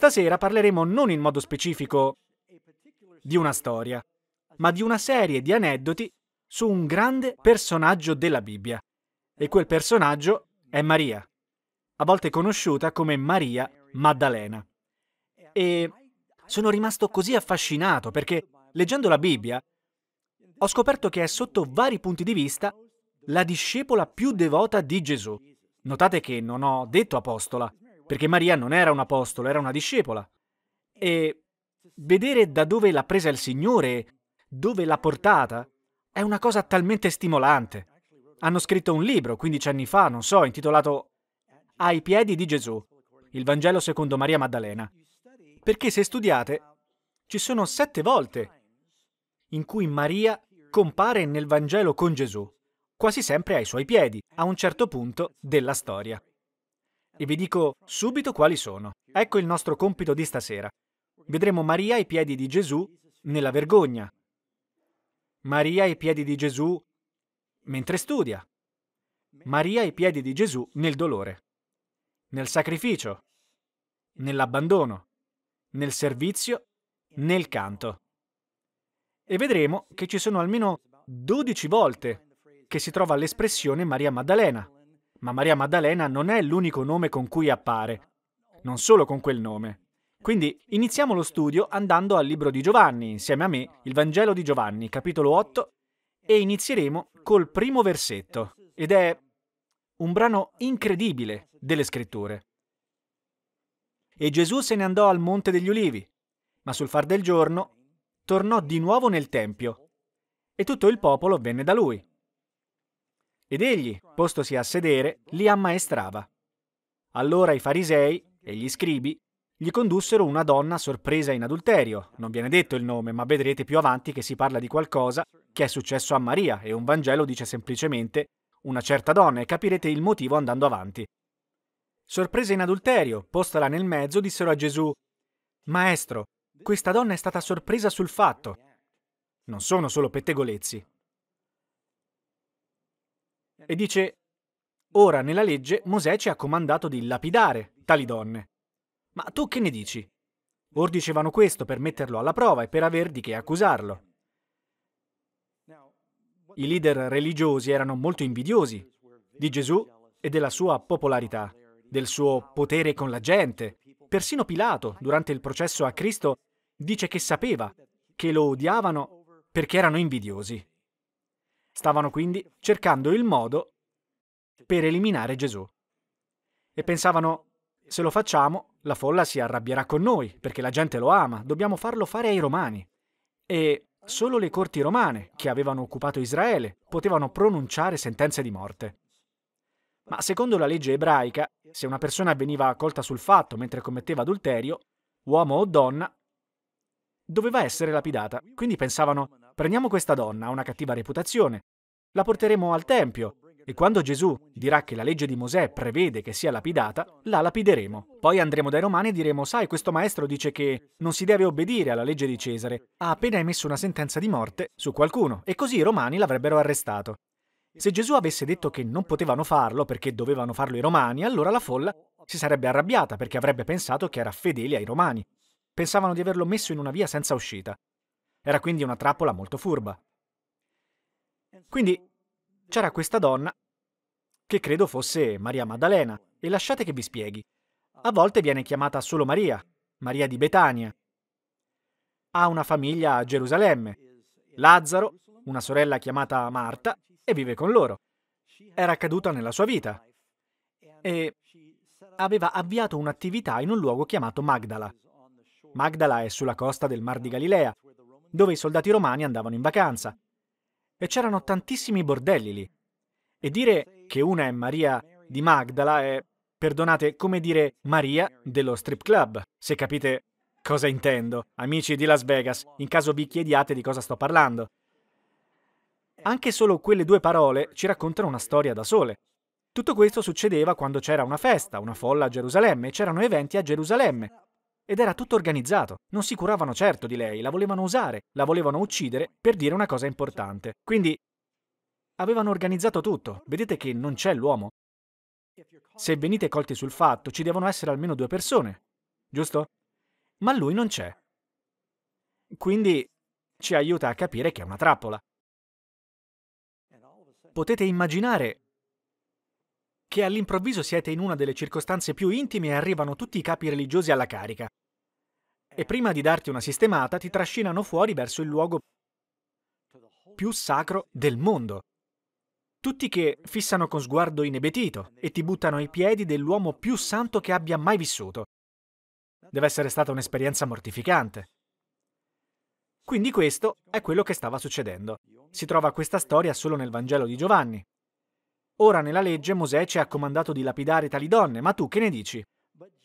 questa sera parleremo non in modo specifico di una storia, ma di una serie di aneddoti su un grande personaggio della Bibbia. E quel personaggio è Maria, a volte conosciuta come Maria Maddalena. E sono rimasto così affascinato perché, leggendo la Bibbia, ho scoperto che è sotto vari punti di vista la discepola più devota di Gesù. Notate che non ho detto apostola, perché Maria non era un apostolo, era una discepola. E vedere da dove l'ha presa il Signore, dove l'ha portata, è una cosa talmente stimolante. Hanno scritto un libro 15 anni fa, non so, intitolato Ai piedi di Gesù, il Vangelo secondo Maria Maddalena. Perché se studiate, ci sono sette volte in cui Maria compare nel Vangelo con Gesù, quasi sempre ai suoi piedi, a un certo punto della storia e vi dico subito quali sono. Ecco il nostro compito di stasera. Vedremo Maria ai piedi di Gesù nella vergogna. Maria ai piedi di Gesù mentre studia. Maria ai piedi di Gesù nel dolore, nel sacrificio, nell'abbandono, nel servizio, nel canto. E vedremo che ci sono almeno 12 volte che si trova l'espressione Maria Maddalena. Ma Maria Maddalena non è l'unico nome con cui appare, non solo con quel nome. Quindi iniziamo lo studio andando al libro di Giovanni, insieme a me, il Vangelo di Giovanni, capitolo 8, e inizieremo col primo versetto, ed è un brano incredibile delle scritture. E Gesù se ne andò al Monte degli Ulivi, ma sul far del giorno tornò di nuovo nel Tempio, e tutto il popolo venne da lui. Ed egli, postosi a sedere, li ammaestrava. Allora i farisei e gli scribi gli condussero una donna sorpresa in adulterio. Non viene detto il nome, ma vedrete più avanti che si parla di qualcosa che è successo a Maria e un Vangelo dice semplicemente una certa donna e capirete il motivo andando avanti. Sorpresa in adulterio, postala nel mezzo, dissero a Gesù, Maestro, questa donna è stata sorpresa sul fatto. Non sono solo pettegolezzi, e dice Ora nella legge Mosè ci ha comandato di lapidare tali donne. Ma tu che ne dici? Or dicevano questo per metterlo alla prova e per aver di che accusarlo. I leader religiosi erano molto invidiosi di Gesù e della sua popolarità, del suo potere con la gente. Persino Pilato, durante il processo a Cristo, dice che sapeva che lo odiavano perché erano invidiosi. Stavano quindi cercando il modo per eliminare Gesù. E pensavano, se lo facciamo, la folla si arrabbierà con noi, perché la gente lo ama, dobbiamo farlo fare ai romani. E solo le corti romane, che avevano occupato Israele, potevano pronunciare sentenze di morte. Ma secondo la legge ebraica, se una persona veniva accolta sul fatto mentre commetteva adulterio, uomo o donna, doveva essere lapidata. Quindi pensavano, Prendiamo questa donna, ha una cattiva reputazione, la porteremo al Tempio e quando Gesù dirà che la legge di Mosè prevede che sia lapidata, la lapideremo. Poi andremo dai romani e diremo, sai, questo maestro dice che non si deve obbedire alla legge di Cesare, ha appena emesso una sentenza di morte su qualcuno e così i romani l'avrebbero arrestato. Se Gesù avesse detto che non potevano farlo perché dovevano farlo i romani, allora la folla si sarebbe arrabbiata perché avrebbe pensato che era fedele ai romani. Pensavano di averlo messo in una via senza uscita. Era quindi una trappola molto furba. Quindi c'era questa donna, che credo fosse Maria Maddalena, e lasciate che vi spieghi. A volte viene chiamata solo Maria, Maria di Betania. Ha una famiglia a Gerusalemme. Lazzaro, una sorella chiamata Marta, e vive con loro. Era accaduta nella sua vita e aveva avviato un'attività in un luogo chiamato Magdala. Magdala è sulla costa del Mar di Galilea, dove i soldati romani andavano in vacanza. E c'erano tantissimi bordelli lì. E dire che una è Maria di Magdala è, perdonate, come dire Maria dello strip club, se capite cosa intendo, amici di Las Vegas, in caso vi chiediate di cosa sto parlando. Anche solo quelle due parole ci raccontano una storia da sole. Tutto questo succedeva quando c'era una festa, una folla a Gerusalemme, c'erano eventi a Gerusalemme, ed era tutto organizzato. Non si curavano certo di lei, la volevano usare, la volevano uccidere per dire una cosa importante. Quindi avevano organizzato tutto. Vedete che non c'è l'uomo? Se venite colti sul fatto, ci devono essere almeno due persone, giusto? Ma lui non c'è. Quindi ci aiuta a capire che è una trappola. Potete immaginare che all'improvviso siete in una delle circostanze più intime e arrivano tutti i capi religiosi alla carica e prima di darti una sistemata ti trascinano fuori verso il luogo più sacro del mondo. Tutti che fissano con sguardo inebetito e ti buttano ai piedi dell'uomo più santo che abbia mai vissuto. Deve essere stata un'esperienza mortificante. Quindi questo è quello che stava succedendo. Si trova questa storia solo nel Vangelo di Giovanni. Ora nella legge Mosè ci ha comandato di lapidare tali donne, ma tu che ne dici?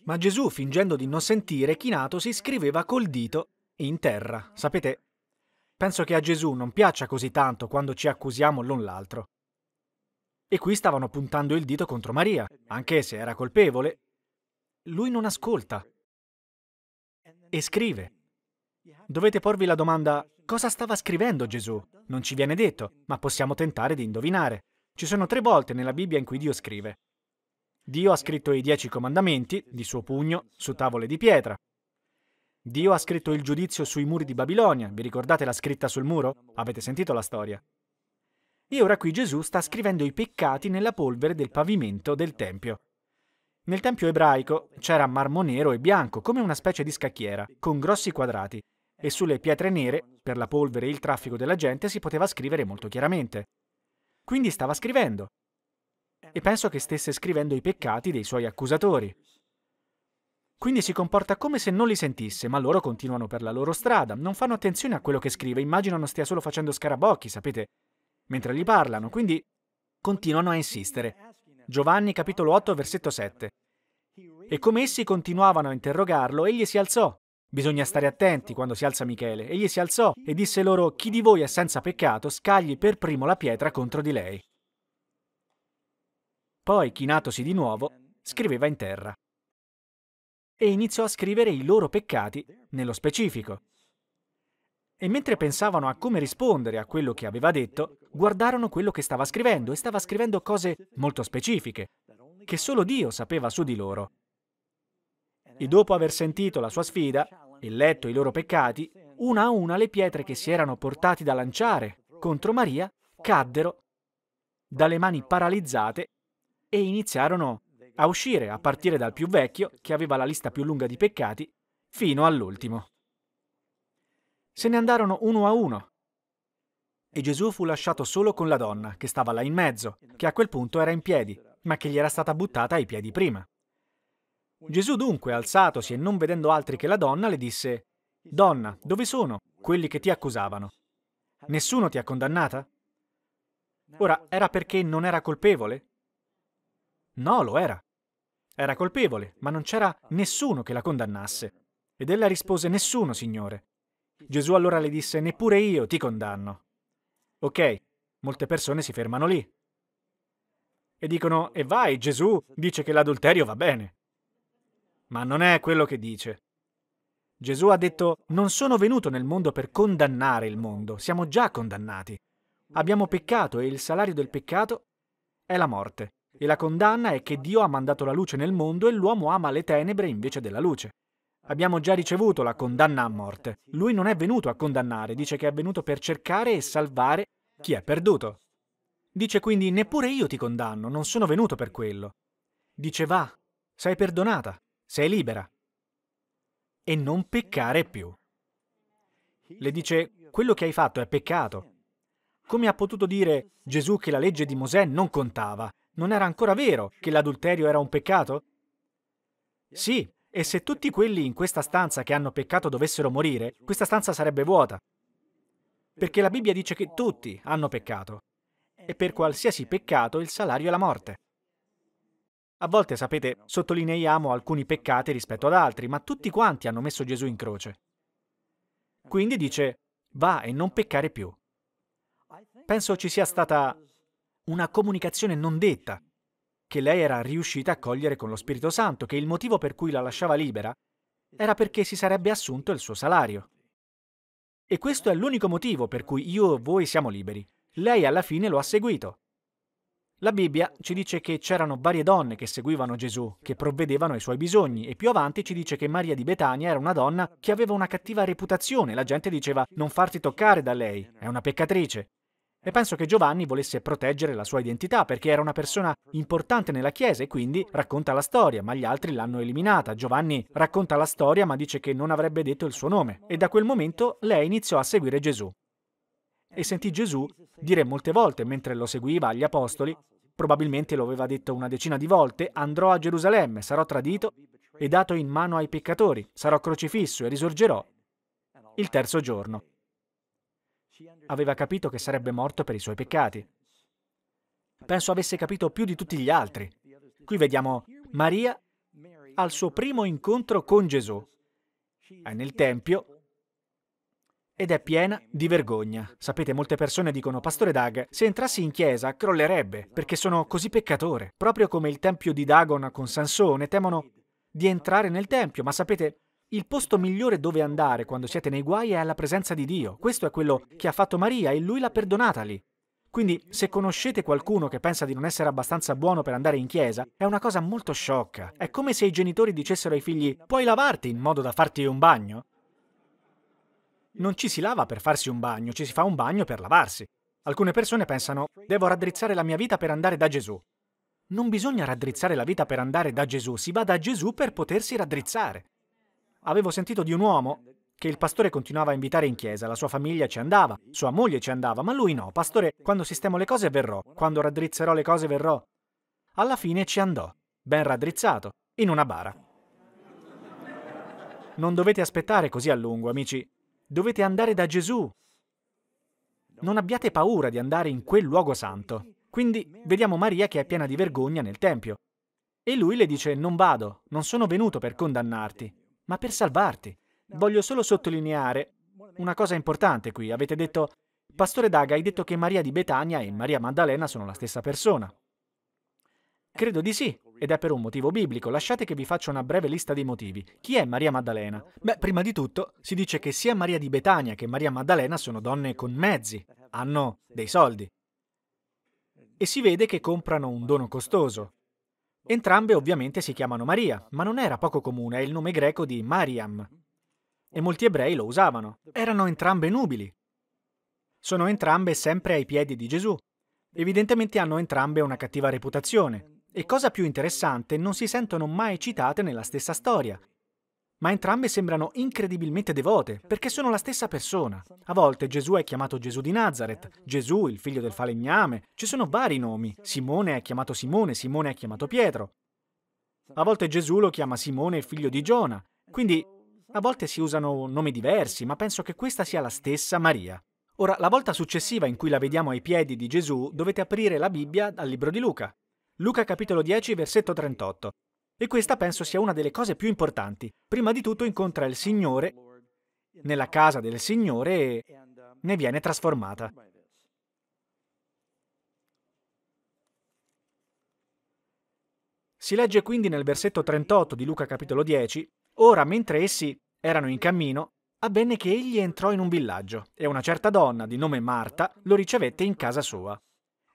Ma Gesù, fingendo di non sentire, chinato, si scriveva col dito in terra. Sapete, penso che a Gesù non piaccia così tanto quando ci accusiamo l'un l'altro. E qui stavano puntando il dito contro Maria, anche se era colpevole. Lui non ascolta. E scrive. Dovete porvi la domanda, cosa stava scrivendo Gesù? Non ci viene detto, ma possiamo tentare di indovinare. Ci sono tre volte nella Bibbia in cui Dio scrive. Dio ha scritto i dieci comandamenti, di suo pugno, su tavole di pietra. Dio ha scritto il giudizio sui muri di Babilonia. Vi ricordate la scritta sul muro? Avete sentito la storia. E ora qui Gesù sta scrivendo i peccati nella polvere del pavimento del Tempio. Nel Tempio ebraico c'era marmo nero e bianco, come una specie di scacchiera, con grossi quadrati, e sulle pietre nere, per la polvere e il traffico della gente, si poteva scrivere molto chiaramente. Quindi stava scrivendo, e penso che stesse scrivendo i peccati dei suoi accusatori. Quindi si comporta come se non li sentisse, ma loro continuano per la loro strada, non fanno attenzione a quello che scrive, immaginano stia solo facendo scarabocchi, sapete, mentre gli parlano, quindi continuano a insistere. Giovanni capitolo 8 versetto 7. E come essi continuavano a interrogarlo, egli si alzò. Bisogna stare attenti quando si alza Michele. Egli si alzò e disse loro, chi di voi è senza peccato, scagli per primo la pietra contro di lei. Poi, chinatosi di nuovo, scriveva in terra. E iniziò a scrivere i loro peccati nello specifico. E mentre pensavano a come rispondere a quello che aveva detto, guardarono quello che stava scrivendo e stava scrivendo cose molto specifiche, che solo Dio sapeva su di loro. E dopo aver sentito la sua sfida e letto i loro peccati, una a una le pietre che si erano portati da lanciare contro Maria caddero dalle mani paralizzate e iniziarono a uscire a partire dal più vecchio, che aveva la lista più lunga di peccati, fino all'ultimo. Se ne andarono uno a uno. E Gesù fu lasciato solo con la donna, che stava là in mezzo, che a quel punto era in piedi, ma che gli era stata buttata ai piedi prima. Gesù dunque, alzatosi e non vedendo altri che la donna, le disse, Donna, dove sono quelli che ti accusavano? Nessuno ti ha condannata? Ora, era perché non era colpevole? No, lo era. Era colpevole, ma non c'era nessuno che la condannasse. Ed ella rispose Nessuno, Signore. Gesù allora le disse Neppure io ti condanno. Ok, molte persone si fermano lì. E dicono E vai, Gesù dice che l'adulterio va bene. Ma non è quello che dice. Gesù ha detto Non sono venuto nel mondo per condannare il mondo, siamo già condannati. Abbiamo peccato e il salario del peccato è la morte. E la condanna è che Dio ha mandato la luce nel mondo e l'uomo ama le tenebre invece della luce. Abbiamo già ricevuto la condanna a morte. Lui non è venuto a condannare, dice che è venuto per cercare e salvare chi è perduto. Dice quindi, neppure io ti condanno, non sono venuto per quello. Dice, va, sei perdonata, sei libera. E non peccare più. Le dice, quello che hai fatto è peccato. Come ha potuto dire Gesù che la legge di Mosè non contava? non era ancora vero che l'adulterio era un peccato? Sì, e se tutti quelli in questa stanza che hanno peccato dovessero morire, questa stanza sarebbe vuota. Perché la Bibbia dice che tutti hanno peccato. E per qualsiasi peccato il salario è la morte. A volte, sapete, sottolineiamo alcuni peccati rispetto ad altri, ma tutti quanti hanno messo Gesù in croce. Quindi dice, va e non peccare più. Penso ci sia stata una comunicazione non detta, che lei era riuscita a cogliere con lo Spirito Santo, che il motivo per cui la lasciava libera era perché si sarebbe assunto il suo salario. E questo è l'unico motivo per cui io e voi siamo liberi. Lei alla fine lo ha seguito. La Bibbia ci dice che c'erano varie donne che seguivano Gesù, che provvedevano ai suoi bisogni, e più avanti ci dice che Maria di Betania era una donna che aveva una cattiva reputazione, la gente diceva non farti toccare da lei, è una peccatrice. E penso che Giovanni volesse proteggere la sua identità perché era una persona importante nella Chiesa e quindi racconta la storia, ma gli altri l'hanno eliminata. Giovanni racconta la storia ma dice che non avrebbe detto il suo nome. E da quel momento lei iniziò a seguire Gesù. E sentì Gesù dire molte volte mentre lo seguiva agli apostoli, probabilmente lo aveva detto una decina di volte, andrò a Gerusalemme, sarò tradito e dato in mano ai peccatori, sarò crocifisso e risorgerò il terzo giorno. Aveva capito che sarebbe morto per i suoi peccati. Penso avesse capito più di tutti gli altri. Qui vediamo Maria al suo primo incontro con Gesù. È nel Tempio ed è piena di vergogna. Sapete, molte persone dicono, Pastore Dag, se entrassi in chiesa crollerebbe, perché sono così peccatore. Proprio come il tempio di Dagon con Sansone, temono di entrare nel tempio, ma sapete, il posto migliore dove andare quando siete nei guai è alla presenza di Dio. Questo è quello che ha fatto Maria e lui l'ha perdonata lì. Quindi se conoscete qualcuno che pensa di non essere abbastanza buono per andare in chiesa, è una cosa molto sciocca. È come se i genitori dicessero ai figli puoi lavarti in modo da farti un bagno. Non ci si lava per farsi un bagno, ci si fa un bagno per lavarsi. Alcune persone pensano devo raddrizzare la mia vita per andare da Gesù. Non bisogna raddrizzare la vita per andare da Gesù, si va da Gesù per potersi raddrizzare avevo sentito di un uomo che il pastore continuava a invitare in chiesa, la sua famiglia ci andava, sua moglie ci andava, ma lui no. Pastore, quando sistemo le cose verrò, quando raddrizzerò le cose verrò. Alla fine ci andò, ben raddrizzato, in una bara. Non dovete aspettare così a lungo, amici. Dovete andare da Gesù. Non abbiate paura di andare in quel luogo santo. Quindi vediamo Maria che è piena di vergogna nel Tempio. E lui le dice, non vado, non sono venuto per condannarti, ma per salvarti. Voglio solo sottolineare una cosa importante qui. Avete detto, Pastore Daga, hai detto che Maria di Betania e Maria Maddalena sono la stessa persona. Credo di sì, ed è per un motivo biblico. Lasciate che vi faccia una breve lista dei motivi. Chi è Maria Maddalena? Beh, prima di tutto si dice che sia Maria di Betania che Maria Maddalena sono donne con mezzi, hanno dei soldi. E si vede che comprano un dono costoso. Entrambe ovviamente si chiamano Maria, ma non era poco comune il nome greco di Mariam. E molti ebrei lo usavano. Erano entrambe nubili. Sono entrambe sempre ai piedi di Gesù. Evidentemente hanno entrambe una cattiva reputazione. E cosa più interessante, non si sentono mai citate nella stessa storia, ma entrambe sembrano incredibilmente devote, perché sono la stessa persona. A volte Gesù è chiamato Gesù di Nazareth, Gesù il figlio del falegname, ci sono vari nomi, Simone è chiamato Simone, Simone è chiamato Pietro. A volte Gesù lo chiama Simone il figlio di Giona, quindi a volte si usano nomi diversi, ma penso che questa sia la stessa Maria. Ora, la volta successiva in cui la vediamo ai piedi di Gesù, dovete aprire la Bibbia al libro di Luca. Luca capitolo 10, versetto 38. E questa penso sia una delle cose più importanti. Prima di tutto incontra il Signore nella casa del Signore e ne viene trasformata. Si legge quindi nel versetto 38 di Luca capitolo 10, Ora mentre essi erano in cammino, avvenne che egli entrò in un villaggio e una certa donna di nome Marta lo ricevette in casa sua.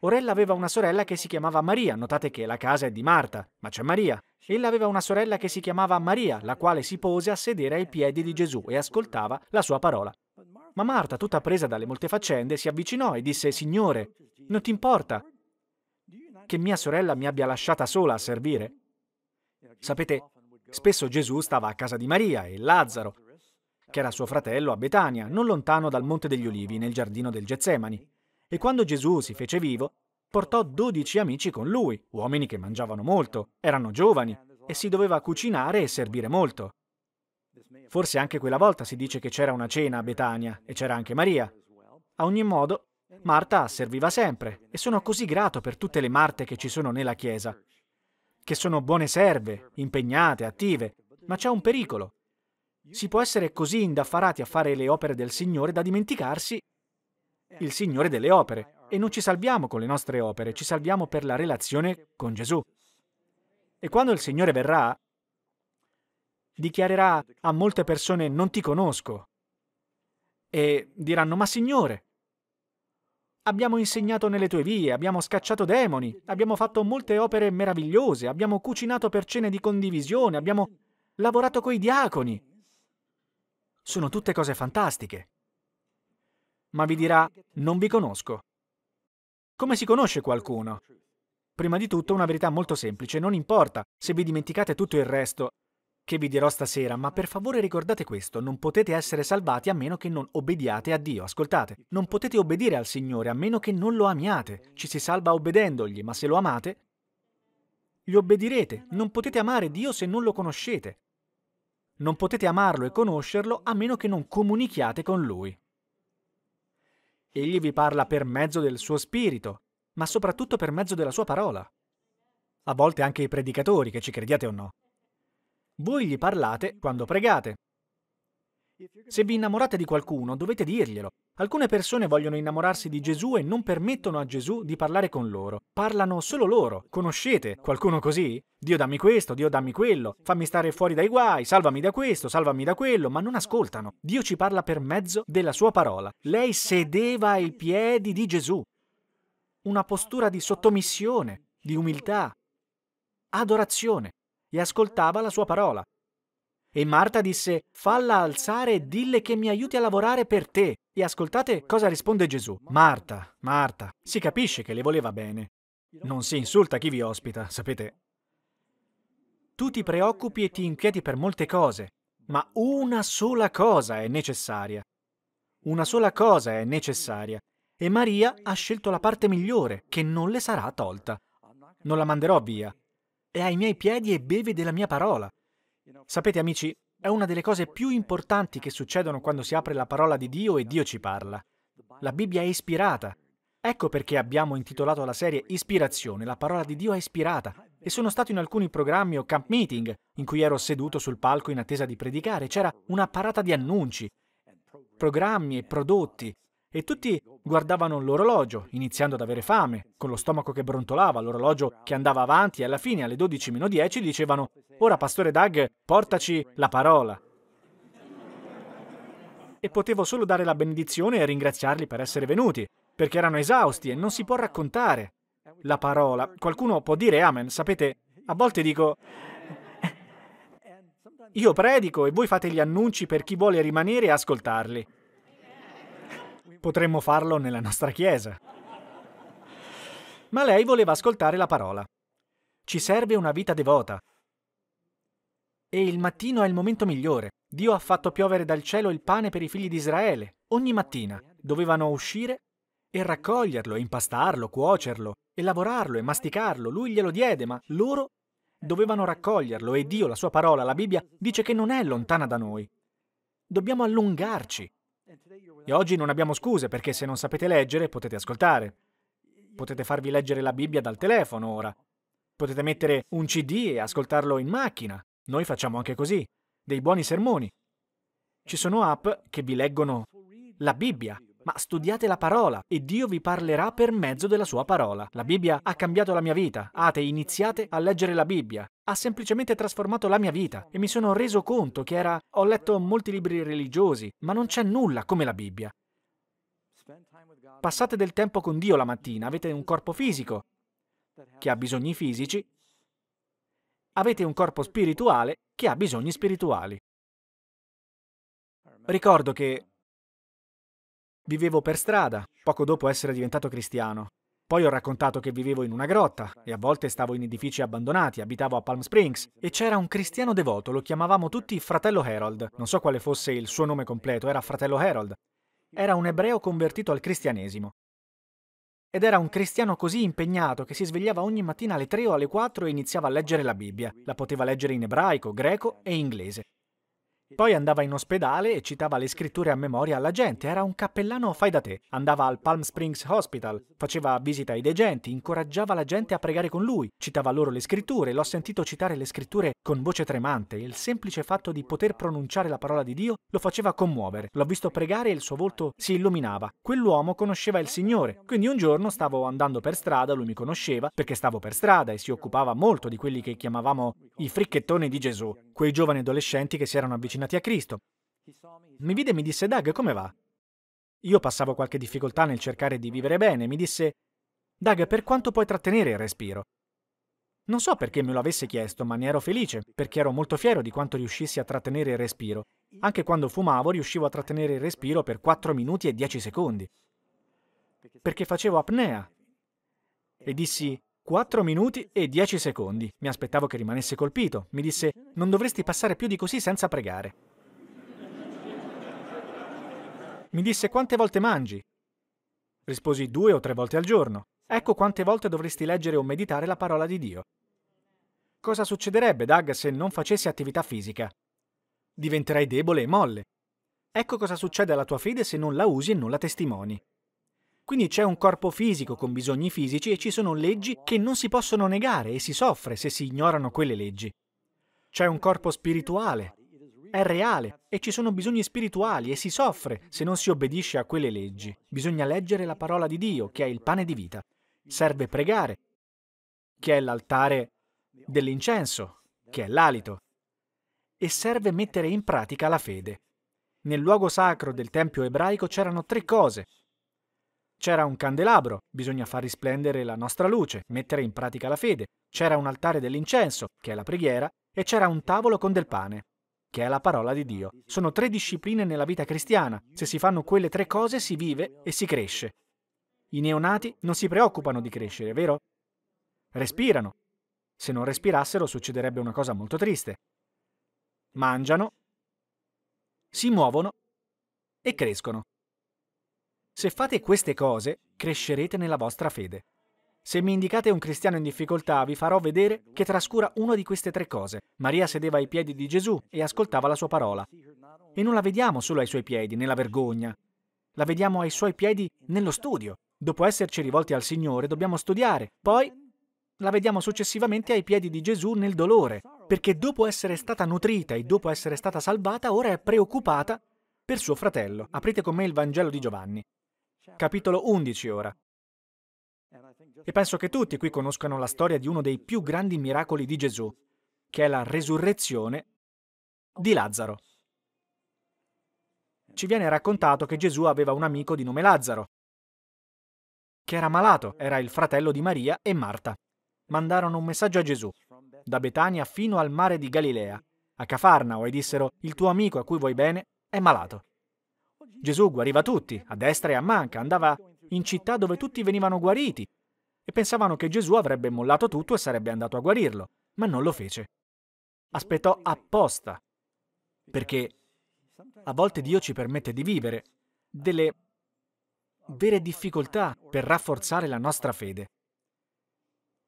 Orella aveva una sorella che si chiamava Maria, notate che la casa è di Marta, ma c'è Maria. Ella aveva una sorella che si chiamava Maria, la quale si pose a sedere ai piedi di Gesù e ascoltava la sua parola. Ma Marta, tutta presa dalle molte faccende, si avvicinò e disse, Signore, non ti importa che mia sorella mi abbia lasciata sola a servire? Sapete, spesso Gesù stava a casa di Maria e Lazzaro, che era suo fratello a Betania, non lontano dal Monte degli Olivi, nel giardino del Getsemani e quando Gesù si fece vivo, portò dodici amici con lui, uomini che mangiavano molto, erano giovani e si doveva cucinare e servire molto. Forse anche quella volta si dice che c'era una cena a Betania e c'era anche Maria. A ogni modo, Marta serviva sempre e sono così grato per tutte le Marte che ci sono nella Chiesa, che sono buone serve, impegnate, attive, ma c'è un pericolo. Si può essere così indaffarati a fare le opere del Signore da dimenticarsi il Signore delle opere. E non ci salviamo con le nostre opere, ci salviamo per la relazione con Gesù. E quando il Signore verrà, dichiarerà a molte persone non ti conosco. E diranno, ma Signore, abbiamo insegnato nelle tue vie, abbiamo scacciato demoni, abbiamo fatto molte opere meravigliose, abbiamo cucinato per cene di condivisione, abbiamo lavorato coi diaconi. Sono tutte cose fantastiche ma vi dirà non vi conosco. Come si conosce qualcuno? Prima di tutto una verità molto semplice, non importa se vi dimenticate tutto il resto che vi dirò stasera, ma per favore ricordate questo, non potete essere salvati a meno che non obbediate a Dio, ascoltate, non potete obbedire al Signore a meno che non lo amiate, ci si salva obbedendogli, ma se lo amate, gli obbedirete, non potete amare Dio se non lo conoscete, non potete amarlo e conoscerlo a meno che non comunichiate con Lui. Egli vi parla per mezzo del suo spirito, ma soprattutto per mezzo della sua parola. A volte anche i predicatori, che ci crediate o no. Voi gli parlate quando pregate, se vi innamorate di qualcuno, dovete dirglielo. Alcune persone vogliono innamorarsi di Gesù e non permettono a Gesù di parlare con loro. Parlano solo loro. Conoscete qualcuno così? Dio dammi questo, Dio dammi quello, fammi stare fuori dai guai, salvami da questo, salvami da quello, ma non ascoltano. Dio ci parla per mezzo della sua parola. Lei sedeva ai piedi di Gesù. Una postura di sottomissione, di umiltà, adorazione, e ascoltava la sua parola. E Marta disse, falla alzare e dille che mi aiuti a lavorare per te. E ascoltate cosa risponde Gesù. Marta, Marta, si capisce che le voleva bene. Non si insulta chi vi ospita, sapete. Tu ti preoccupi e ti inquieti per molte cose, ma una sola cosa è necessaria. Una sola cosa è necessaria. E Maria ha scelto la parte migliore, che non le sarà tolta. Non la manderò via. È ai miei piedi e bevi della mia parola. Sapete amici, è una delle cose più importanti che succedono quando si apre la parola di Dio e Dio ci parla. La Bibbia è ispirata. Ecco perché abbiamo intitolato la serie Ispirazione, la parola di Dio è ispirata. E sono stato in alcuni programmi o camp meeting in cui ero seduto sul palco in attesa di predicare. C'era una parata di annunci, programmi e prodotti e tutti guardavano l'orologio, iniziando ad avere fame, con lo stomaco che brontolava, l'orologio che andava avanti e alla fine alle 12.10 dicevano «Ora, pastore Doug, portaci la parola». E potevo solo dare la benedizione e ringraziarli per essere venuti, perché erano esausti e non si può raccontare la parola. Qualcuno può dire Amen, sapete, a volte dico... Io predico e voi fate gli annunci per chi vuole rimanere e ascoltarli. Potremmo farlo nella nostra chiesa. Ma lei voleva ascoltare la parola. Ci serve una vita devota. E il mattino è il momento migliore. Dio ha fatto piovere dal cielo il pane per i figli di Israele. Ogni mattina dovevano uscire e raccoglierlo, impastarlo, cuocerlo, e lavorarlo e masticarlo. Lui glielo diede, ma loro dovevano raccoglierlo e Dio, la sua parola, la Bibbia, dice che non è lontana da noi. Dobbiamo allungarci e oggi non abbiamo scuse perché se non sapete leggere potete ascoltare. Potete farvi leggere la Bibbia dal telefono ora. Potete mettere un CD e ascoltarlo in macchina. Noi facciamo anche così. Dei buoni sermoni. Ci sono app che vi leggono la Bibbia ma studiate la parola e Dio vi parlerà per mezzo della sua parola. La Bibbia ha cambiato la mia vita. Ate, iniziate a leggere la Bibbia. Ha semplicemente trasformato la mia vita e mi sono reso conto che era... Ho letto molti libri religiosi, ma non c'è nulla come la Bibbia. Passate del tempo con Dio la mattina, avete un corpo fisico che ha bisogni fisici, avete un corpo spirituale che ha bisogni spirituali. Ricordo che Vivevo per strada, poco dopo essere diventato cristiano. Poi ho raccontato che vivevo in una grotta e a volte stavo in edifici abbandonati, abitavo a Palm Springs e c'era un cristiano devoto, lo chiamavamo tutti fratello Harold. Non so quale fosse il suo nome completo, era fratello Harold. Era un ebreo convertito al cristianesimo. Ed era un cristiano così impegnato che si svegliava ogni mattina alle 3 o alle 4 e iniziava a leggere la Bibbia. La poteva leggere in ebraico, greco e inglese. Poi andava in ospedale e citava le scritture a memoria alla gente, era un cappellano fai da te. Andava al Palm Springs Hospital, faceva visita ai degenti, incoraggiava la gente a pregare con lui, citava loro le scritture, l'ho sentito citare le scritture con voce tremante, il semplice fatto di poter pronunciare la parola di Dio lo faceva commuovere. L'ho visto pregare e il suo volto si illuminava. Quell'uomo conosceva il Signore, quindi un giorno stavo andando per strada, lui mi conosceva perché stavo per strada e si occupava molto di quelli che chiamavamo i fricchettoni di Gesù, quei giovani adolescenti che si erano avvicinati avvicinati a Cristo. Mi vide e mi disse, Doug, come va? Io passavo qualche difficoltà nel cercare di vivere bene. Mi disse, Doug, per quanto puoi trattenere il respiro? Non so perché me lo avesse chiesto, ma ne ero felice, perché ero molto fiero di quanto riuscissi a trattenere il respiro. Anche quando fumavo riuscivo a trattenere il respiro per 4 minuti e 10 secondi. Perché facevo apnea. E dissi, 4 minuti e 10 secondi. Mi aspettavo che rimanesse colpito. Mi disse, non dovresti passare più di così senza pregare. Mi disse, quante volte mangi? Risposi due o tre volte al giorno. Ecco quante volte dovresti leggere o meditare la parola di Dio. Cosa succederebbe, Doug, se non facessi attività fisica? Diventerai debole e molle. Ecco cosa succede alla tua fede se non la usi e non la testimoni. Quindi c'è un corpo fisico con bisogni fisici e ci sono leggi che non si possono negare e si soffre se si ignorano quelle leggi. C'è un corpo spirituale, è reale e ci sono bisogni spirituali e si soffre se non si obbedisce a quelle leggi. Bisogna leggere la parola di Dio, che è il pane di vita. Serve pregare, che è l'altare dell'incenso, che è l'alito. E serve mettere in pratica la fede. Nel luogo sacro del tempio ebraico c'erano tre cose c'era un candelabro, bisogna far risplendere la nostra luce, mettere in pratica la fede. C'era un altare dell'incenso, che è la preghiera, e c'era un tavolo con del pane, che è la parola di Dio. Sono tre discipline nella vita cristiana. Se si fanno quelle tre cose si vive e si cresce. I neonati non si preoccupano di crescere, vero? Respirano. Se non respirassero succederebbe una cosa molto triste. Mangiano, si muovono e crescono. Se fate queste cose, crescerete nella vostra fede. Se mi indicate un cristiano in difficoltà, vi farò vedere che trascura una di queste tre cose. Maria sedeva ai piedi di Gesù e ascoltava la sua parola. E non la vediamo solo ai suoi piedi, nella vergogna. La vediamo ai suoi piedi nello studio. Dopo esserci rivolti al Signore, dobbiamo studiare. Poi la vediamo successivamente ai piedi di Gesù nel dolore, perché dopo essere stata nutrita e dopo essere stata salvata, ora è preoccupata per suo fratello. Aprite con me il Vangelo di Giovanni capitolo 11 ora. E penso che tutti qui conoscano la storia di uno dei più grandi miracoli di Gesù, che è la resurrezione di Lazzaro. Ci viene raccontato che Gesù aveva un amico di nome Lazzaro, che era malato, era il fratello di Maria e Marta. Mandarono un messaggio a Gesù, da Betania fino al mare di Galilea, a Cafarnao, e dissero, il tuo amico a cui vuoi bene è malato. Gesù guariva tutti, a destra e a manca, andava in città dove tutti venivano guariti e pensavano che Gesù avrebbe mollato tutto e sarebbe andato a guarirlo, ma non lo fece. Aspettò apposta, perché a volte Dio ci permette di vivere delle vere difficoltà per rafforzare la nostra fede.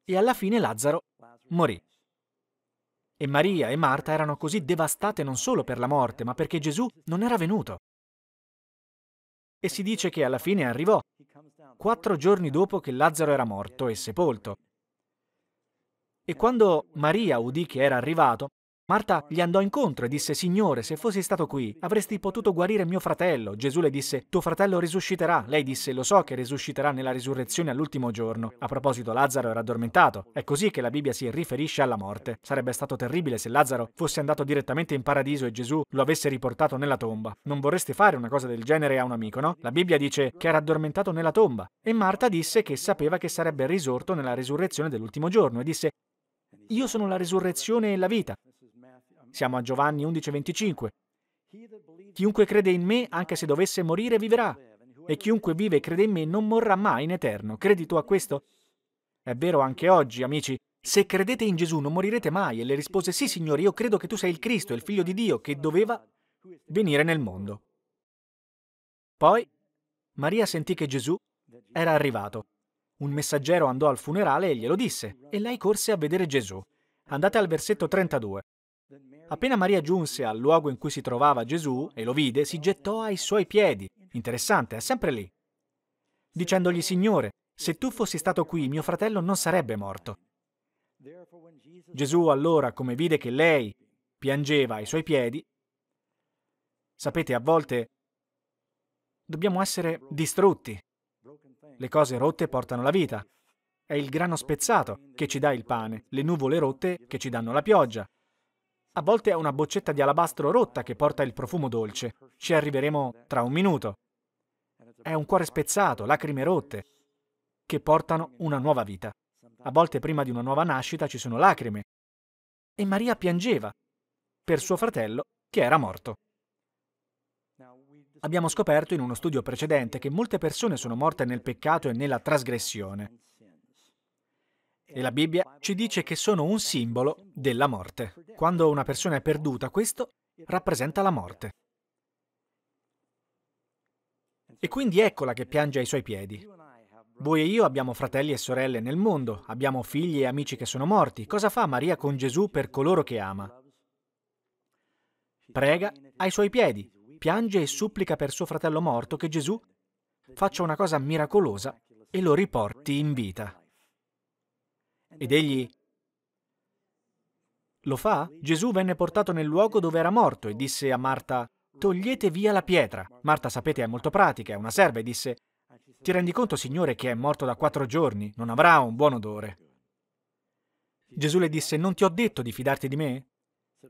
E alla fine Lazzaro morì. E Maria e Marta erano così devastate non solo per la morte, ma perché Gesù non era venuto e si dice che alla fine arrivò, quattro giorni dopo che Lazzaro era morto e sepolto. E quando Maria udì che era arrivato, Marta gli andò incontro e disse, Signore, se fossi stato qui, avresti potuto guarire mio fratello. Gesù le disse, tuo fratello risusciterà. Lei disse, lo so che risusciterà nella risurrezione all'ultimo giorno. A proposito, Lazzaro era addormentato. È così che la Bibbia si riferisce alla morte. Sarebbe stato terribile se Lazzaro fosse andato direttamente in paradiso e Gesù lo avesse riportato nella tomba. Non vorreste fare una cosa del genere a un amico, no? La Bibbia dice che era addormentato nella tomba. E Marta disse che sapeva che sarebbe risorto nella risurrezione dell'ultimo giorno e disse, io sono la risurrezione e la vita. Siamo a Giovanni 11:25. Chiunque crede in me, anche se dovesse morire, vivrà. E chiunque vive e crede in me non morrà mai in eterno. Credi tu a questo? È vero anche oggi, amici. Se credete in Gesù non morirete mai. E le rispose, sì Signore, io credo che tu sei il Cristo, il Figlio di Dio, che doveva venire nel mondo. Poi Maria sentì che Gesù era arrivato. Un messaggero andò al funerale e glielo disse, e lei corse a vedere Gesù. Andate al versetto 32. Appena Maria giunse al luogo in cui si trovava Gesù e lo vide, si gettò ai suoi piedi. Interessante, è sempre lì. Dicendogli, Signore, se tu fossi stato qui, mio fratello non sarebbe morto. Gesù allora, come vide che lei piangeva ai suoi piedi, sapete, a volte dobbiamo essere distrutti. Le cose rotte portano la vita. È il grano spezzato che ci dà il pane, le nuvole rotte che ci danno la pioggia. A volte è una boccetta di alabastro rotta che porta il profumo dolce. Ci arriveremo tra un minuto. È un cuore spezzato, lacrime rotte, che portano una nuova vita. A volte prima di una nuova nascita ci sono lacrime. E Maria piangeva per suo fratello che era morto. Abbiamo scoperto in uno studio precedente che molte persone sono morte nel peccato e nella trasgressione. E la Bibbia ci dice che sono un simbolo della morte. Quando una persona è perduta, questo rappresenta la morte. E quindi eccola che piange ai suoi piedi. Voi e io abbiamo fratelli e sorelle nel mondo, abbiamo figli e amici che sono morti. Cosa fa Maria con Gesù per coloro che ama? Prega ai suoi piedi, piange e supplica per suo fratello morto che Gesù faccia una cosa miracolosa e lo riporti in vita. Ed egli lo fa? Gesù venne portato nel luogo dove era morto e disse a Marta, togliete via la pietra. Marta, sapete, è molto pratica, è una serva e disse, ti rendi conto, Signore, che è morto da quattro giorni, non avrà un buon odore. Gesù le disse, non ti ho detto di fidarti di me?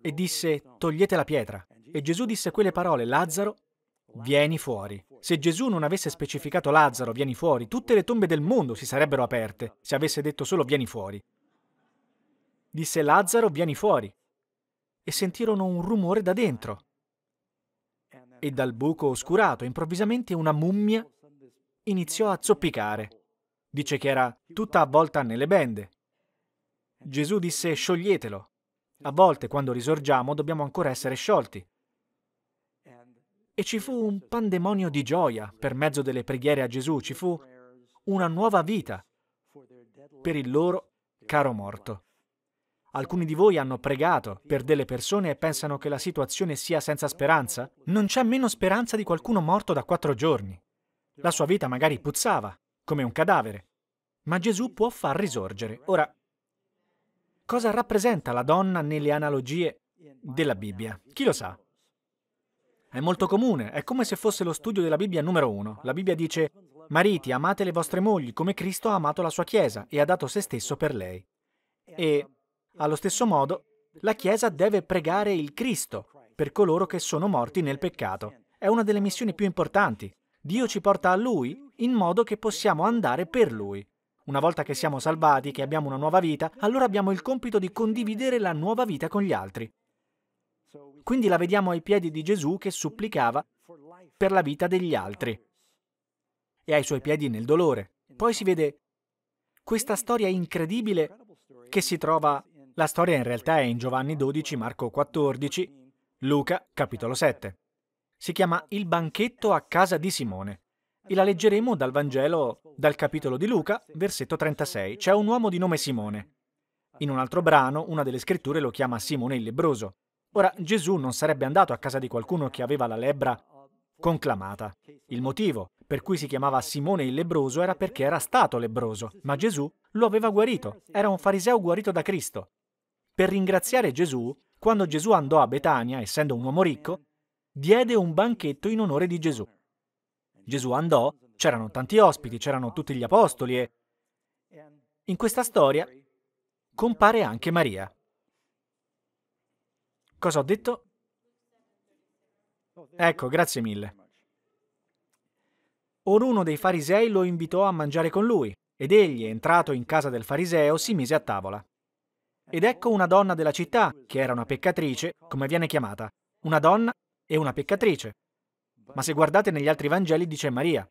E disse, togliete la pietra. E Gesù disse quelle parole, Lazzaro vieni fuori. Se Gesù non avesse specificato Lazzaro, vieni fuori, tutte le tombe del mondo si sarebbero aperte, se avesse detto solo vieni fuori. Disse Lazzaro, vieni fuori. E sentirono un rumore da dentro. E dal buco oscurato, improvvisamente una mummia iniziò a zoppicare. Dice che era tutta avvolta nelle bende. Gesù disse scioglietelo. A volte, quando risorgiamo, dobbiamo ancora essere sciolti. E ci fu un pandemonio di gioia per mezzo delle preghiere a Gesù, ci fu una nuova vita per il loro caro morto. Alcuni di voi hanno pregato per delle persone e pensano che la situazione sia senza speranza? Non c'è meno speranza di qualcuno morto da quattro giorni. La sua vita magari puzzava, come un cadavere. Ma Gesù può far risorgere. Ora, cosa rappresenta la donna nelle analogie della Bibbia? Chi lo sa? È molto comune, è come se fosse lo studio della Bibbia numero uno. La Bibbia dice, mariti, amate le vostre mogli come Cristo ha amato la sua Chiesa e ha dato se stesso per lei. E, allo stesso modo, la Chiesa deve pregare il Cristo per coloro che sono morti nel peccato. È una delle missioni più importanti. Dio ci porta a Lui in modo che possiamo andare per Lui. Una volta che siamo salvati, che abbiamo una nuova vita, allora abbiamo il compito di condividere la nuova vita con gli altri. Quindi la vediamo ai piedi di Gesù che supplicava per la vita degli altri e ai suoi piedi nel dolore. Poi si vede questa storia incredibile che si trova, la storia in realtà è in Giovanni 12, Marco 14, Luca capitolo 7. Si chiama Il banchetto a casa di Simone e la leggeremo dal Vangelo, dal capitolo di Luca, versetto 36. C'è un uomo di nome Simone. In un altro brano, una delle scritture lo chiama Simone il lebroso. Ora, Gesù non sarebbe andato a casa di qualcuno che aveva la lebbra conclamata. Il motivo per cui si chiamava Simone il lebroso era perché era stato lebroso, ma Gesù lo aveva guarito, era un fariseo guarito da Cristo. Per ringraziare Gesù, quando Gesù andò a Betania, essendo un uomo ricco, diede un banchetto in onore di Gesù. Gesù andò, c'erano tanti ospiti, c'erano tutti gli apostoli e... In questa storia compare anche Maria. Cosa ho detto? Ecco, grazie mille. Or uno dei farisei lo invitò a mangiare con lui, ed egli, entrato in casa del fariseo, si mise a tavola. Ed ecco una donna della città, che era una peccatrice, come viene chiamata, una donna e una peccatrice. Ma se guardate negli altri Vangeli dice Maria.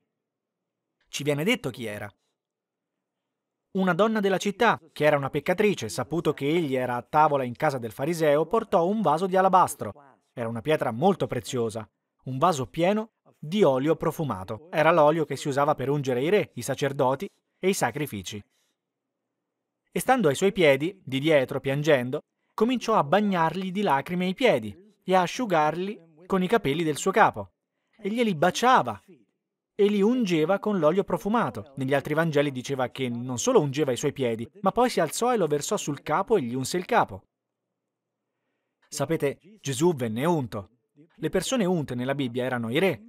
Ci viene detto chi era. Una donna della città, che era una peccatrice, saputo che egli era a tavola in casa del fariseo, portò un vaso di alabastro. Era una pietra molto preziosa. Un vaso pieno di olio profumato. Era l'olio che si usava per ungere i re, i sacerdoti e i sacrifici. E stando ai suoi piedi, di dietro, piangendo, cominciò a bagnargli di lacrime i piedi e a asciugarli con i capelli del suo capo. E glieli baciava e li ungeva con l'olio profumato. Negli altri Vangeli diceva che non solo ungeva i suoi piedi, ma poi si alzò e lo versò sul capo e gli unse il capo. Sapete, Gesù venne unto. Le persone unte nella Bibbia erano i re,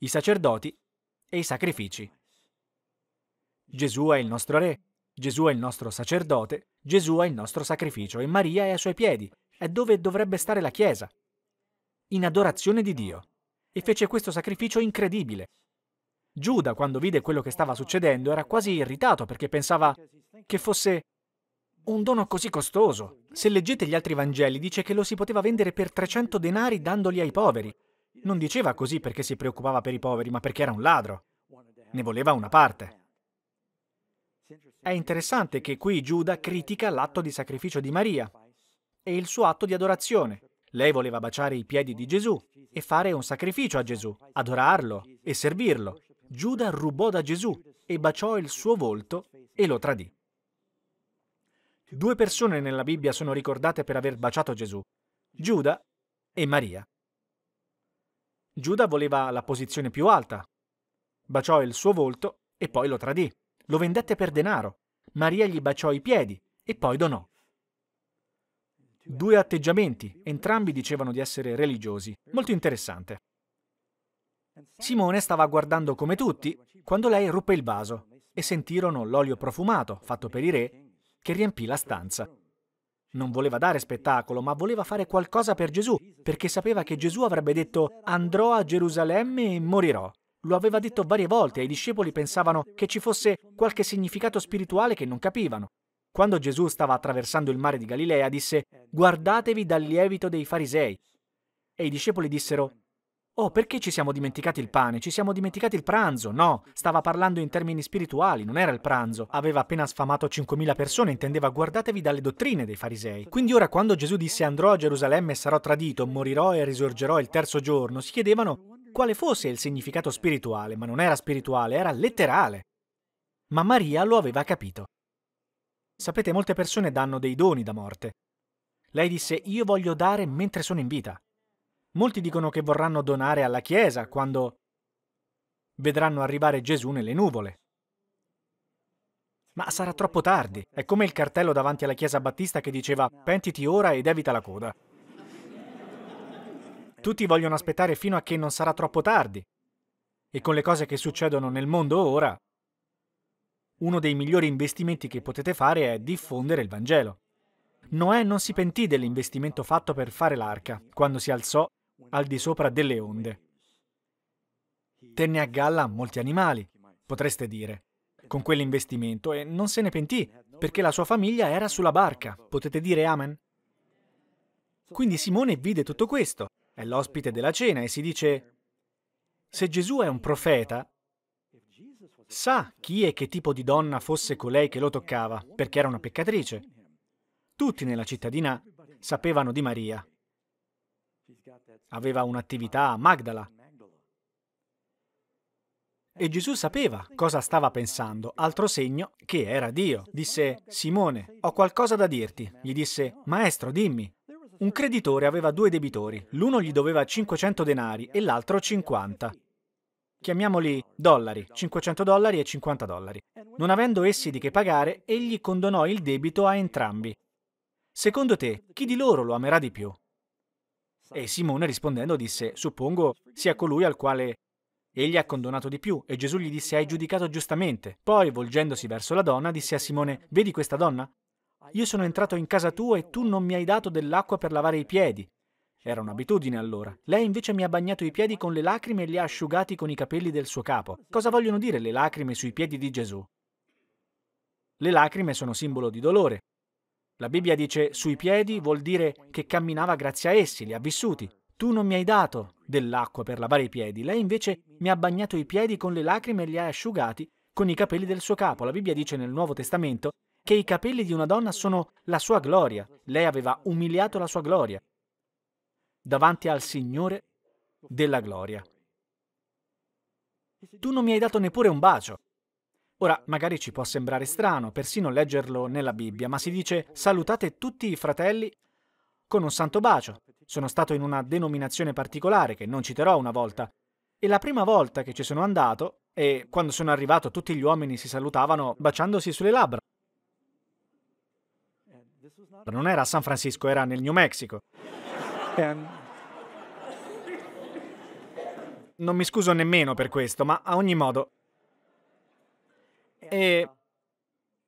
i sacerdoti e i sacrifici. Gesù è il nostro re, Gesù è il nostro sacerdote, Gesù è il nostro sacrificio e Maria è ai suoi piedi, è dove dovrebbe stare la Chiesa, in adorazione di Dio. E fece questo sacrificio incredibile, Giuda, quando vide quello che stava succedendo, era quasi irritato perché pensava che fosse un dono così costoso. Se leggete gli altri Vangeli, dice che lo si poteva vendere per 300 denari dandoli ai poveri. Non diceva così perché si preoccupava per i poveri, ma perché era un ladro. Ne voleva una parte. È interessante che qui Giuda critica l'atto di sacrificio di Maria e il suo atto di adorazione. Lei voleva baciare i piedi di Gesù e fare un sacrificio a Gesù, adorarlo e servirlo. Giuda rubò da Gesù e baciò il suo volto e lo tradì. Due persone nella Bibbia sono ricordate per aver baciato Gesù, Giuda e Maria. Giuda voleva la posizione più alta, baciò il suo volto e poi lo tradì, lo vendette per denaro, Maria gli baciò i piedi e poi donò. Due atteggiamenti, entrambi dicevano di essere religiosi, molto interessante. Simone stava guardando come tutti quando lei ruppe il vaso e sentirono l'olio profumato, fatto per i re, che riempì la stanza. Non voleva dare spettacolo, ma voleva fare qualcosa per Gesù, perché sapeva che Gesù avrebbe detto andrò a Gerusalemme e morirò. Lo aveva detto varie volte e i discepoli pensavano che ci fosse qualche significato spirituale che non capivano. Quando Gesù stava attraversando il mare di Galilea disse guardatevi dal lievito dei farisei. E i discepoli dissero Oh, perché ci siamo dimenticati il pane? Ci siamo dimenticati il pranzo? No, stava parlando in termini spirituali, non era il pranzo. Aveva appena sfamato 5.000 persone, intendeva guardatevi dalle dottrine dei farisei. Quindi ora quando Gesù disse andrò a Gerusalemme e sarò tradito, morirò e risorgerò il terzo giorno, si chiedevano quale fosse il significato spirituale, ma non era spirituale, era letterale. Ma Maria lo aveva capito. Sapete, molte persone danno dei doni da morte. Lei disse io voglio dare mentre sono in vita. Molti dicono che vorranno donare alla Chiesa quando vedranno arrivare Gesù nelle nuvole. Ma sarà troppo tardi. È come il cartello davanti alla Chiesa Battista che diceva pentiti ora ed evita la coda. Tutti vogliono aspettare fino a che non sarà troppo tardi. E con le cose che succedono nel mondo ora, uno dei migliori investimenti che potete fare è diffondere il Vangelo. Noè non si pentì dell'investimento fatto per fare l'arca. Quando si alzò, al di sopra delle onde. Tenne a galla molti animali, potreste dire, con quell'investimento e non se ne pentì perché la sua famiglia era sulla barca. Potete dire amen? Quindi Simone vide tutto questo, è l'ospite della cena e si dice, se Gesù è un profeta, sa chi e che tipo di donna fosse colei che lo toccava, perché era una peccatrice. Tutti nella cittadina sapevano di Maria, aveva un'attività a Magdala. E Gesù sapeva cosa stava pensando, altro segno che era Dio. Disse, Simone, ho qualcosa da dirti. Gli disse, Maestro, dimmi. Un creditore aveva due debitori, l'uno gli doveva 500 denari e l'altro 50. Chiamiamoli dollari, 500 dollari e 50 dollari. Non avendo essi di che pagare, egli condonò il debito a entrambi. Secondo te, chi di loro lo amerà di più? E Simone rispondendo disse, suppongo sia colui al quale egli ha condonato di più. E Gesù gli disse, hai giudicato giustamente. Poi, volgendosi verso la donna, disse a Simone, vedi questa donna? Io sono entrato in casa tua e tu non mi hai dato dell'acqua per lavare i piedi. Era un'abitudine allora. Lei invece mi ha bagnato i piedi con le lacrime e li ha asciugati con i capelli del suo capo. Cosa vogliono dire le lacrime sui piedi di Gesù? Le lacrime sono simbolo di dolore. La Bibbia dice sui piedi vuol dire che camminava grazie a essi, li ha vissuti. Tu non mi hai dato dell'acqua per lavare i piedi, lei invece mi ha bagnato i piedi con le lacrime e li ha asciugati con i capelli del suo capo. La Bibbia dice nel Nuovo Testamento che i capelli di una donna sono la sua gloria. Lei aveva umiliato la sua gloria davanti al Signore della gloria. Tu non mi hai dato neppure un bacio. Ora, magari ci può sembrare strano, persino leggerlo nella Bibbia, ma si dice salutate tutti i fratelli con un santo bacio. Sono stato in una denominazione particolare che non citerò una volta, e la prima volta che ci sono andato, e quando sono arrivato tutti gli uomini si salutavano baciandosi sulle labbra. Non era a San Francisco, era nel New Mexico. Non mi scuso nemmeno per questo, ma a ogni modo e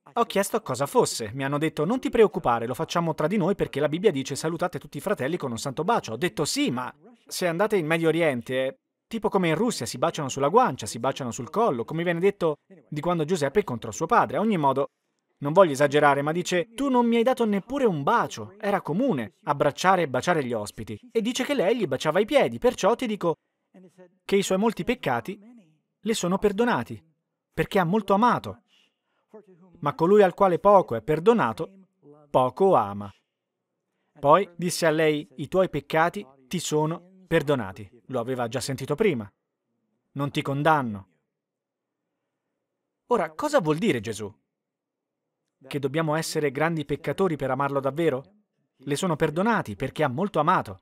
ah, ho chiesto cosa fosse. Mi hanno detto non ti preoccupare, lo facciamo tra di noi perché la Bibbia dice salutate tutti i fratelli con un santo bacio. Ho detto sì, ma se andate in Medio Oriente, tipo come in Russia, si baciano sulla guancia, si baciano sul collo, come viene detto di quando Giuseppe incontrò suo padre. A ogni modo, non voglio esagerare, ma dice tu non mi hai dato neppure un bacio. Era comune abbracciare e baciare gli ospiti. E dice che lei gli baciava i piedi, perciò ti dico che i suoi molti peccati le sono perdonati perché ha molto amato. Ma colui al quale poco è perdonato, poco ama. Poi disse a lei, i tuoi peccati ti sono perdonati. Lo aveva già sentito prima. Non ti condanno. Ora, cosa vuol dire Gesù? Che dobbiamo essere grandi peccatori per amarlo davvero? Le sono perdonati perché ha molto amato.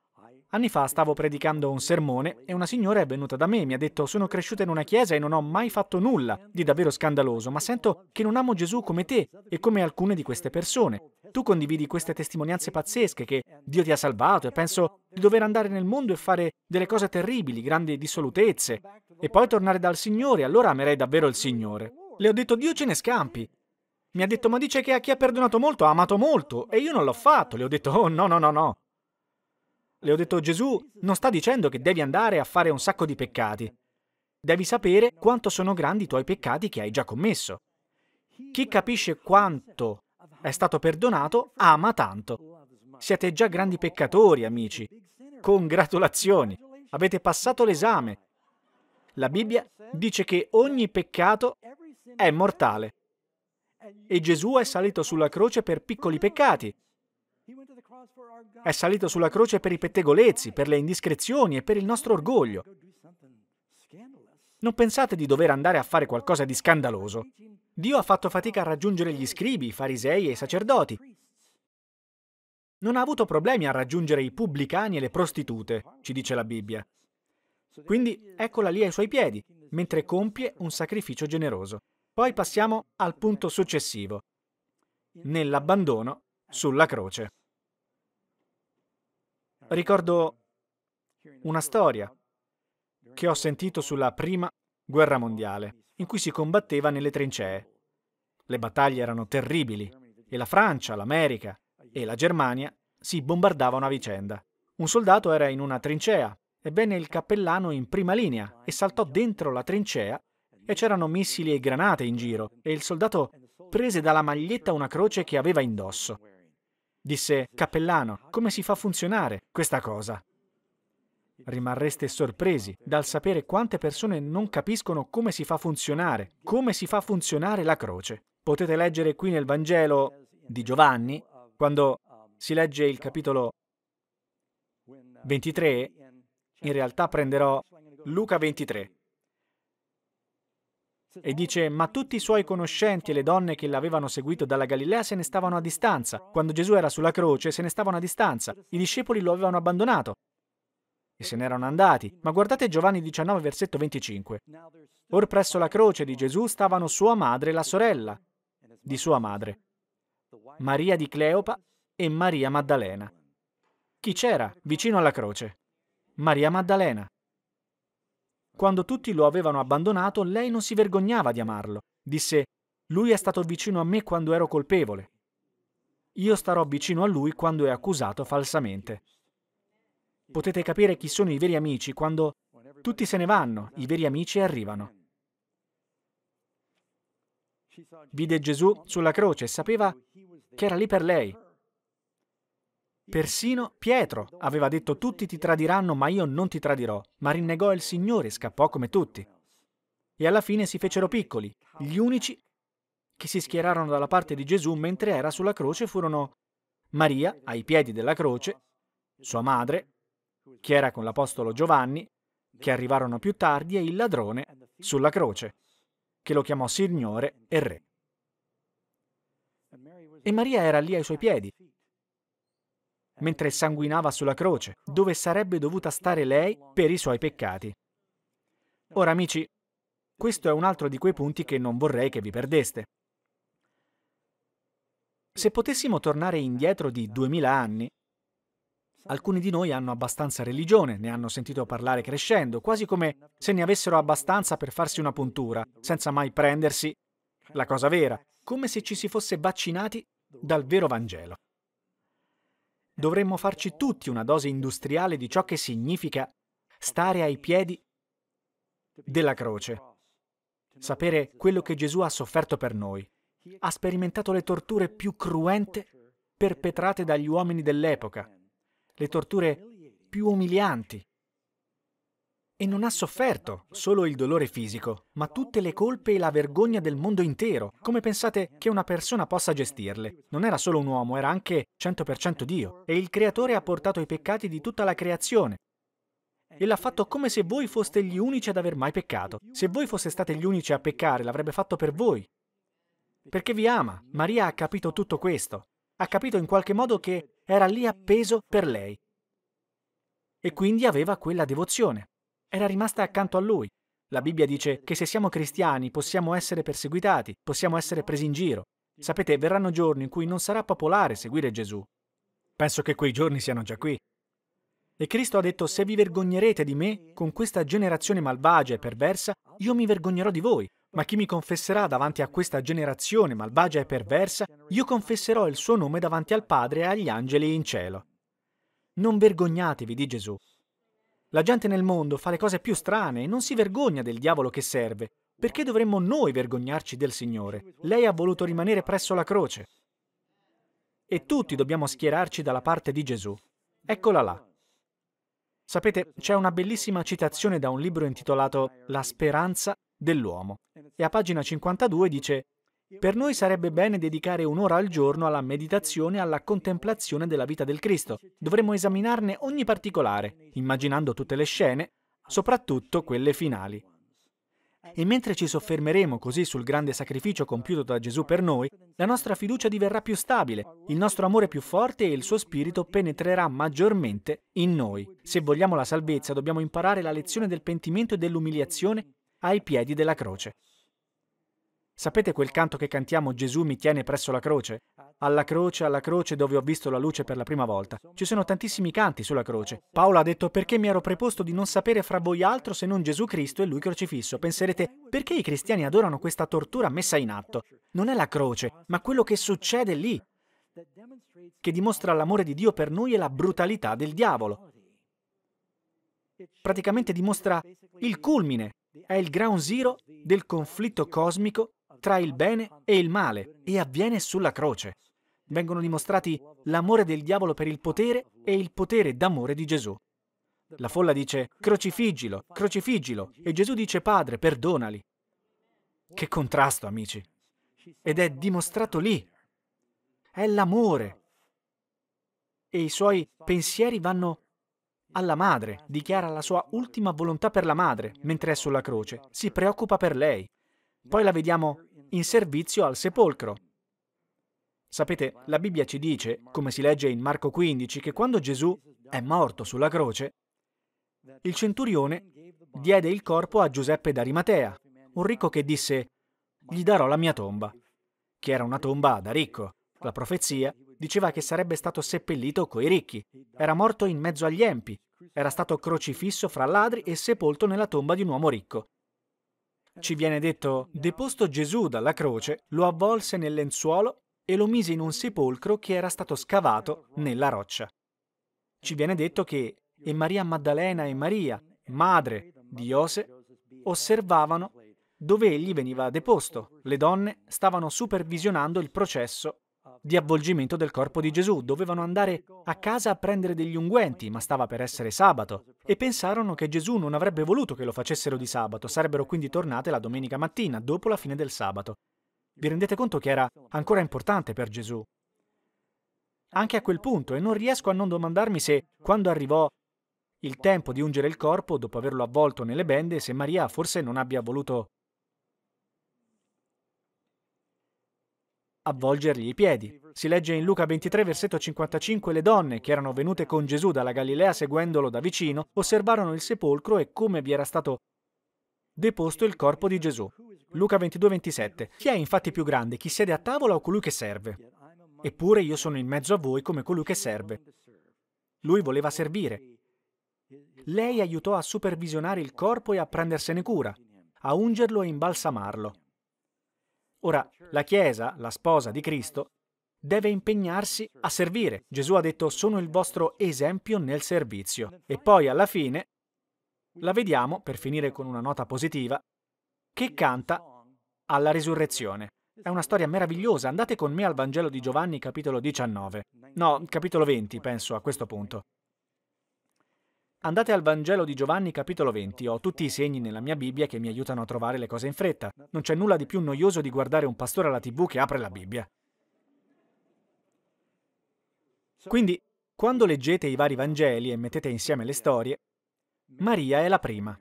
Anni fa stavo predicando un sermone e una signora è venuta da me e mi ha detto sono cresciuta in una chiesa e non ho mai fatto nulla di davvero scandaloso, ma sento che non amo Gesù come te e come alcune di queste persone. Tu condividi queste testimonianze pazzesche che Dio ti ha salvato e penso di dover andare nel mondo e fare delle cose terribili, grandi dissolutezze, e poi tornare dal Signore, allora amerei davvero il Signore. Le ho detto Dio ce ne scampi, mi ha detto, ma dice che a chi ha perdonato molto ha amato molto, e io non l'ho fatto. Le ho detto, oh no, no, no, no. Le ho detto, Gesù non sta dicendo che devi andare a fare un sacco di peccati. Devi sapere quanto sono grandi i tuoi peccati che hai già commesso. Chi capisce quanto è stato perdonato ama tanto. Siete già grandi peccatori, amici. Congratulazioni. Avete passato l'esame. La Bibbia dice che ogni peccato è mortale. E Gesù è salito sulla croce per piccoli peccati. È salito sulla croce per i pettegolezzi, per le indiscrezioni e per il nostro orgoglio. Non pensate di dover andare a fare qualcosa di scandaloso. Dio ha fatto fatica a raggiungere gli scribi, i farisei e i sacerdoti. Non ha avuto problemi a raggiungere i pubblicani e le prostitute, ci dice la Bibbia. Quindi eccola lì ai suoi piedi, mentre compie un sacrificio generoso. Poi passiamo al punto successivo, nell'abbandono sulla croce. Ricordo una storia che ho sentito sulla prima guerra mondiale, in cui si combatteva nelle trincee. Le battaglie erano terribili e la Francia, l'America e la Germania si bombardavano a vicenda. Un soldato era in una trincea, ebbene il cappellano in prima linea e saltò dentro la trincea e c'erano missili e granate in giro e il soldato prese dalla maglietta una croce che aveva indosso Disse, cappellano, come si fa a funzionare questa cosa? Rimarreste sorpresi dal sapere quante persone non capiscono come si fa a funzionare, come si fa a funzionare la croce. Potete leggere qui nel Vangelo di Giovanni, quando si legge il capitolo 23, in realtà prenderò Luca 23. E dice, ma tutti i suoi conoscenti e le donne che l'avevano seguito dalla Galilea se ne stavano a distanza. Quando Gesù era sulla croce se ne stavano a distanza. I discepoli lo avevano abbandonato e se n'erano andati. Ma guardate Giovanni 19, versetto 25. Or presso la croce di Gesù stavano sua madre e la sorella di sua madre, Maria di Cleopa e Maria Maddalena. Chi c'era vicino alla croce? Maria Maddalena. Quando tutti lo avevano abbandonato, lei non si vergognava di amarlo. Disse, lui è stato vicino a me quando ero colpevole. Io starò vicino a lui quando è accusato falsamente. Potete capire chi sono i veri amici quando tutti se ne vanno, i veri amici arrivano. Vide Gesù sulla croce e sapeva che era lì per lei, Persino Pietro aveva detto tutti ti tradiranno ma io non ti tradirò, ma rinnegò il Signore e scappò come tutti. E alla fine si fecero piccoli. Gli unici che si schierarono dalla parte di Gesù mentre era sulla croce furono Maria, ai piedi della croce, sua madre, che era con l'Apostolo Giovanni, che arrivarono più tardi, e il ladrone sulla croce, che lo chiamò Signore e Re. E Maria era lì ai suoi piedi, mentre sanguinava sulla croce, dove sarebbe dovuta stare lei per i suoi peccati. Ora amici, questo è un altro di quei punti che non vorrei che vi perdeste. Se potessimo tornare indietro di duemila anni, alcuni di noi hanno abbastanza religione, ne hanno sentito parlare crescendo, quasi come se ne avessero abbastanza per farsi una puntura, senza mai prendersi la cosa vera, come se ci si fosse vaccinati dal vero Vangelo dovremmo farci tutti una dose industriale di ciò che significa stare ai piedi della croce, sapere quello che Gesù ha sofferto per noi. Ha sperimentato le torture più cruente perpetrate dagli uomini dell'epoca, le torture più umilianti, e non ha sofferto solo il dolore fisico, ma tutte le colpe e la vergogna del mondo intero. Come pensate che una persona possa gestirle? Non era solo un uomo, era anche 100% Dio. E il Creatore ha portato i peccati di tutta la creazione. E l'ha fatto come se voi foste gli unici ad aver mai peccato. Se voi foste state gli unici a peccare, l'avrebbe fatto per voi. Perché vi ama. Maria ha capito tutto questo. Ha capito in qualche modo che era lì appeso per lei. E quindi aveva quella devozione era rimasta accanto a lui. La Bibbia dice che se siamo cristiani possiamo essere perseguitati, possiamo essere presi in giro. Sapete, verranno giorni in cui non sarà popolare seguire Gesù. Penso che quei giorni siano già qui. E Cristo ha detto, se vi vergognerete di me, con questa generazione malvagia e perversa, io mi vergognerò di voi. Ma chi mi confesserà davanti a questa generazione malvagia e perversa, io confesserò il suo nome davanti al Padre e agli angeli in cielo. Non vergognatevi di Gesù, la gente nel mondo fa le cose più strane e non si vergogna del diavolo che serve. Perché dovremmo noi vergognarci del Signore? Lei ha voluto rimanere presso la croce. E tutti dobbiamo schierarci dalla parte di Gesù. Eccola là. Sapete, c'è una bellissima citazione da un libro intitolato La speranza dell'uomo. E a pagina 52 dice per noi sarebbe bene dedicare un'ora al giorno alla meditazione e alla contemplazione della vita del Cristo. Dovremmo esaminarne ogni particolare, immaginando tutte le scene, soprattutto quelle finali. E mentre ci soffermeremo così sul grande sacrificio compiuto da Gesù per noi, la nostra fiducia diverrà più stabile, il nostro amore più forte e il suo spirito penetrerà maggiormente in noi. Se vogliamo la salvezza dobbiamo imparare la lezione del pentimento e dell'umiliazione ai piedi della croce. Sapete quel canto che cantiamo Gesù mi tiene presso la croce? Alla croce, alla croce dove ho visto la luce per la prima volta. Ci sono tantissimi canti sulla croce. Paolo ha detto perché mi ero preposto di non sapere fra voi altro se non Gesù Cristo e lui crocifisso. Penserete perché i cristiani adorano questa tortura messa in atto? Non è la croce, ma quello che succede lì, che dimostra l'amore di Dio per noi e la brutalità del diavolo. Praticamente dimostra il culmine, è il ground zero del conflitto cosmico tra il bene e il male e avviene sulla croce. Vengono dimostrati l'amore del diavolo per il potere e il potere d'amore di Gesù. La folla dice crocifiggilo, crocifiggilo e Gesù dice Padre, perdonali. Che contrasto, amici. Ed è dimostrato lì. È l'amore. E i suoi pensieri vanno alla madre, dichiara la sua ultima volontà per la madre, mentre è sulla croce, si preoccupa per lei. Poi la vediamo in servizio al sepolcro. Sapete, la Bibbia ci dice, come si legge in Marco 15, che quando Gesù è morto sulla croce, il centurione diede il corpo a Giuseppe d'Arimatea, un ricco che disse, gli darò la mia tomba, che era una tomba da ricco. La profezia diceva che sarebbe stato seppellito coi ricchi, era morto in mezzo agli empi, era stato crocifisso fra ladri e sepolto nella tomba di un uomo ricco. Ci viene detto, deposto Gesù dalla croce, lo avvolse nel lenzuolo e lo mise in un sepolcro che era stato scavato nella roccia. Ci viene detto che e Maria Maddalena e Maria, madre di Iose, osservavano dove egli veniva deposto. Le donne stavano supervisionando il processo di avvolgimento del corpo di Gesù. Dovevano andare a casa a prendere degli unguenti, ma stava per essere sabato, e pensarono che Gesù non avrebbe voluto che lo facessero di sabato, sarebbero quindi tornate la domenica mattina, dopo la fine del sabato. Vi rendete conto che era ancora importante per Gesù? Anche a quel punto, e non riesco a non domandarmi se, quando arrivò il tempo di ungere il corpo, dopo averlo avvolto nelle bende, se Maria forse non abbia voluto avvolgergli i piedi. Si legge in Luca 23, versetto 55, le donne, che erano venute con Gesù dalla Galilea seguendolo da vicino, osservarono il sepolcro e come vi era stato deposto il corpo di Gesù. Luca 22, 27. Chi è infatti più grande, chi siede a tavola o colui che serve? Eppure io sono in mezzo a voi come colui che serve. Lui voleva servire. Lei aiutò a supervisionare il corpo e a prendersene cura, a ungerlo e imbalsamarlo. Ora, la Chiesa, la sposa di Cristo, deve impegnarsi a servire. Gesù ha detto sono il vostro esempio nel servizio. E poi alla fine la vediamo, per finire con una nota positiva, che canta alla risurrezione. È una storia meravigliosa, andate con me al Vangelo di Giovanni capitolo 19. No, capitolo 20, penso a questo punto. Andate al Vangelo di Giovanni capitolo 20, ho tutti i segni nella mia Bibbia che mi aiutano a trovare le cose in fretta. Non c'è nulla di più noioso di guardare un pastore alla tv che apre la Bibbia. Quindi, quando leggete i vari Vangeli e mettete insieme le storie, Maria è la prima.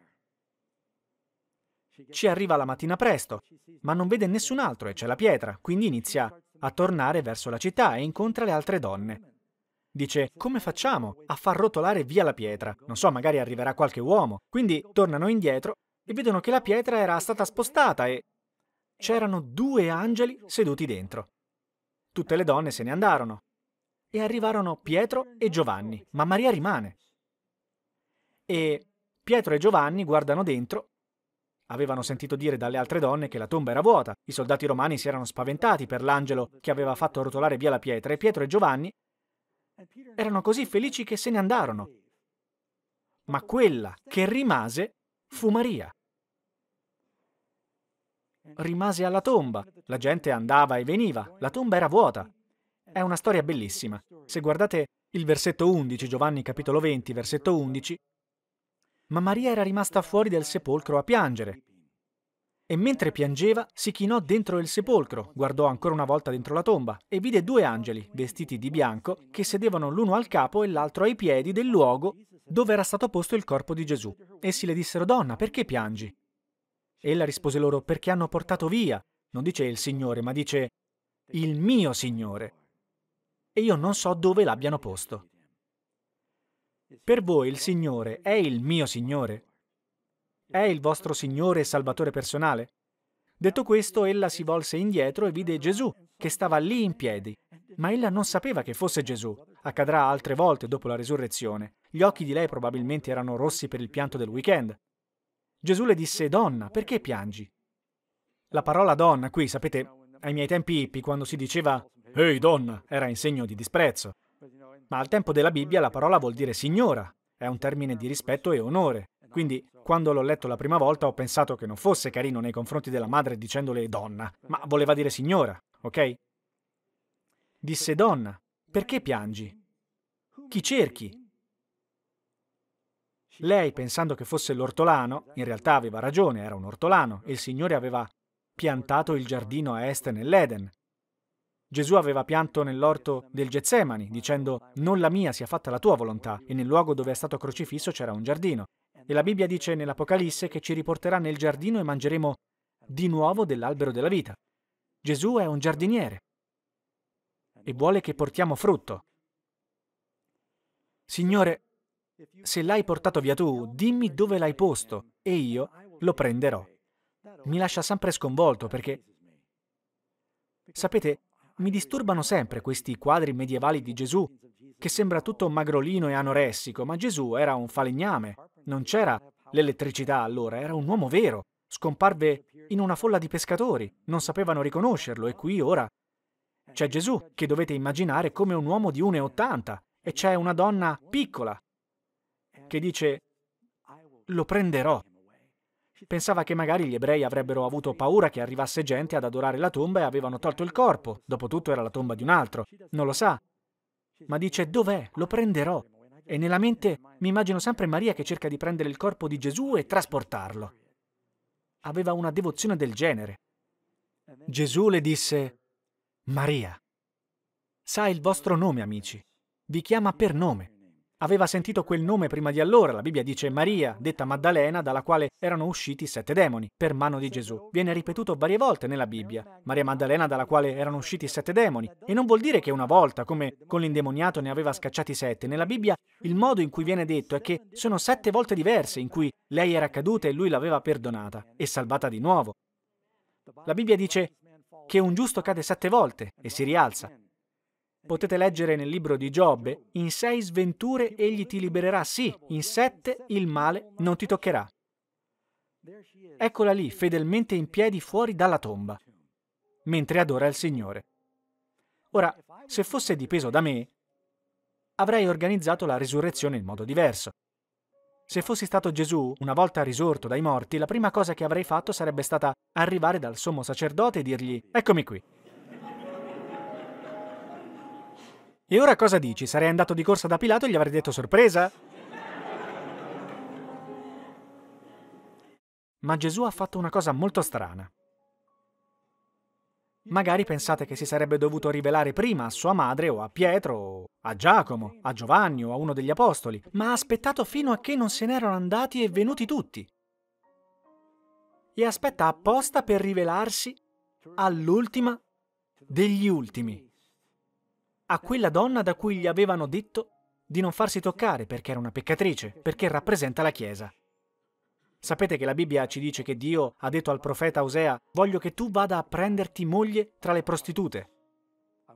Ci arriva la mattina presto, ma non vede nessun altro e c'è la pietra, quindi inizia a tornare verso la città e incontra le altre donne. Dice, come facciamo a far rotolare via la pietra? Non so, magari arriverà qualche uomo. Quindi tornano indietro e vedono che la pietra era stata spostata e c'erano due angeli seduti dentro. Tutte le donne se ne andarono e arrivarono Pietro e Giovanni, ma Maria rimane. E Pietro e Giovanni guardano dentro. Avevano sentito dire dalle altre donne che la tomba era vuota. I soldati romani si erano spaventati per l'angelo che aveva fatto rotolare via la pietra e Pietro e Giovanni erano così felici che se ne andarono. Ma quella che rimase fu Maria. Rimase alla tomba, la gente andava e veniva, la tomba era vuota. È una storia bellissima. Se guardate il versetto 11, Giovanni capitolo 20, versetto 11, ma Maria era rimasta fuori dal sepolcro a piangere. E mentre piangeva, si chinò dentro il sepolcro, guardò ancora una volta dentro la tomba e vide due angeli, vestiti di bianco, che sedevano l'uno al capo e l'altro ai piedi del luogo dove era stato posto il corpo di Gesù. Essi le dissero, Donna, perché piangi? Ella rispose loro, perché hanno portato via. Non dice il Signore, ma dice, il mio Signore. E io non so dove l'abbiano posto. Per voi il Signore è il mio Signore? È il vostro Signore e Salvatore personale? Detto questo, ella si volse indietro e vide Gesù, che stava lì in piedi. Ma ella non sapeva che fosse Gesù. Accadrà altre volte dopo la resurrezione. Gli occhi di lei probabilmente erano rossi per il pianto del weekend. Gesù le disse, Donna, perché piangi? La parola donna qui, sapete, ai miei tempi hippi, quando si diceva Ehi donna, era in segno di disprezzo. Ma al tempo della Bibbia la parola vuol dire signora, è un termine di rispetto e onore. Quindi quando l'ho letto la prima volta ho pensato che non fosse carino nei confronti della madre dicendole donna, ma voleva dire signora, ok? Disse donna, perché piangi? Chi cerchi? Lei, pensando che fosse l'ortolano, in realtà aveva ragione, era un ortolano, e il Signore aveva piantato il giardino a est nell'Eden. Gesù aveva pianto nell'orto del Getsemani, dicendo, Non la mia sia fatta la tua volontà, e nel luogo dove è stato crocifisso c'era un giardino. E la Bibbia dice nell'Apocalisse che ci riporterà nel giardino e mangeremo di nuovo dell'albero della vita. Gesù è un giardiniere e vuole che portiamo frutto. Signore, se l'hai portato via tu, dimmi dove l'hai posto e io lo prenderò. Mi lascia sempre sconvolto perché... Sapete, mi disturbano sempre questi quadri medievali di Gesù che sembra tutto magrolino e anoressico, ma Gesù era un falegname. Non c'era l'elettricità allora, era un uomo vero. Scomparve in una folla di pescatori, non sapevano riconoscerlo e qui ora c'è Gesù, che dovete immaginare come un uomo di 1,80, e c'è una donna piccola che dice, lo prenderò. Pensava che magari gli ebrei avrebbero avuto paura che arrivasse gente ad adorare la tomba e avevano tolto il corpo. Dopotutto era la tomba di un altro. Non lo sa, ma dice dov'è? Lo prenderò. E nella mente mi immagino sempre Maria che cerca di prendere il corpo di Gesù e trasportarlo. Aveva una devozione del genere. Gesù le disse, Maria, sa il vostro nome, amici, vi chiama per nome. Aveva sentito quel nome prima di allora, la Bibbia dice Maria, detta Maddalena, dalla quale erano usciti sette demoni, per mano di Gesù. Viene ripetuto varie volte nella Bibbia, Maria Maddalena dalla quale erano usciti sette demoni. E non vuol dire che una volta, come con l'indemoniato ne aveva scacciati sette. Nella Bibbia il modo in cui viene detto è che sono sette volte diverse in cui lei era caduta e lui l'aveva perdonata e salvata di nuovo. La Bibbia dice che un giusto cade sette volte e si rialza, Potete leggere nel libro di Giobbe, in sei sventure egli ti libererà, sì, in sette il male non ti toccherà. Eccola lì, fedelmente in piedi fuori dalla tomba, mentre adora il Signore. Ora, se fosse dipeso da me, avrei organizzato la risurrezione in modo diverso. Se fossi stato Gesù, una volta risorto dai morti, la prima cosa che avrei fatto sarebbe stata arrivare dal sommo sacerdote e dirgli, eccomi qui, E ora cosa dici? Sarei andato di corsa da Pilato e gli avrei detto sorpresa? Ma Gesù ha fatto una cosa molto strana. Magari pensate che si sarebbe dovuto rivelare prima a sua madre o a Pietro o a Giacomo, a Giovanni o a uno degli apostoli, ma ha aspettato fino a che non se n'erano andati e venuti tutti. E aspetta apposta per rivelarsi all'ultima degli ultimi a quella donna da cui gli avevano detto di non farsi toccare perché era una peccatrice, perché rappresenta la Chiesa. Sapete che la Bibbia ci dice che Dio ha detto al profeta Osea, voglio che tu vada a prenderti moglie tra le prostitute.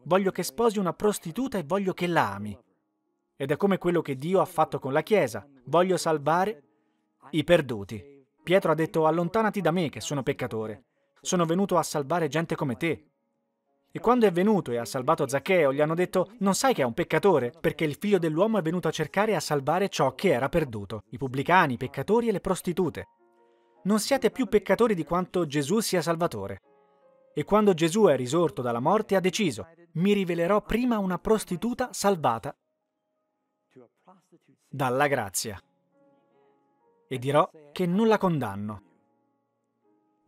Voglio che sposi una prostituta e voglio che la ami. Ed è come quello che Dio ha fatto con la Chiesa, voglio salvare i perduti. Pietro ha detto, allontanati da me che sono peccatore. Sono venuto a salvare gente come te, e quando è venuto e ha salvato Zaccheo, gli hanno detto, non sai che è un peccatore, perché il figlio dell'uomo è venuto a cercare e a salvare ciò che era perduto, i pubblicani, i peccatori e le prostitute. Non siate più peccatori di quanto Gesù sia salvatore. E quando Gesù è risorto dalla morte ha deciso, mi rivelerò prima una prostituta salvata dalla grazia. E dirò che non la condanno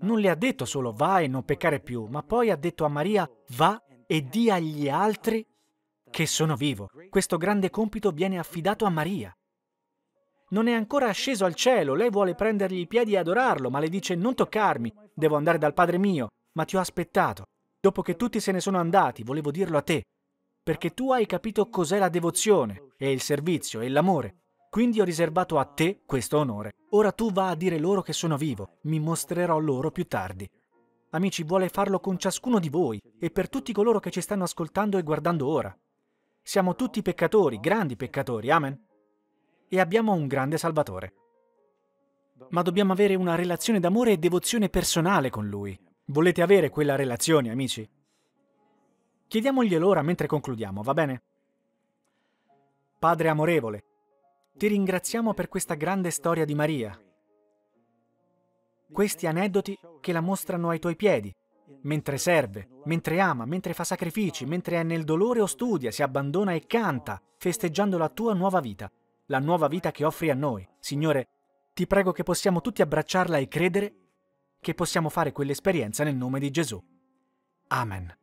non le ha detto solo va e non peccare più, ma poi ha detto a Maria va e di agli altri che sono vivo. Questo grande compito viene affidato a Maria. Non è ancora asceso al cielo, lei vuole prendergli i piedi e adorarlo, ma le dice non toccarmi, devo andare dal Padre mio, ma ti ho aspettato. Dopo che tutti se ne sono andati, volevo dirlo a te, perché tu hai capito cos'è la devozione, e il servizio, e l'amore, quindi ho riservato a te questo onore. Ora tu va a dire loro che sono vivo, mi mostrerò loro più tardi. Amici, vuole farlo con ciascuno di voi e per tutti coloro che ci stanno ascoltando e guardando ora. Siamo tutti peccatori, grandi peccatori, amen. E abbiamo un grande Salvatore. Ma dobbiamo avere una relazione d'amore e devozione personale con Lui. Volete avere quella relazione, amici? Chiediamoglielo ora mentre concludiamo, va bene? Padre amorevole, ti ringraziamo per questa grande storia di Maria, questi aneddoti che la mostrano ai tuoi piedi, mentre serve, mentre ama, mentre fa sacrifici, mentre è nel dolore o studia, si abbandona e canta, festeggiando la tua nuova vita, la nuova vita che offri a noi. Signore, ti prego che possiamo tutti abbracciarla e credere che possiamo fare quell'esperienza nel nome di Gesù. Amen.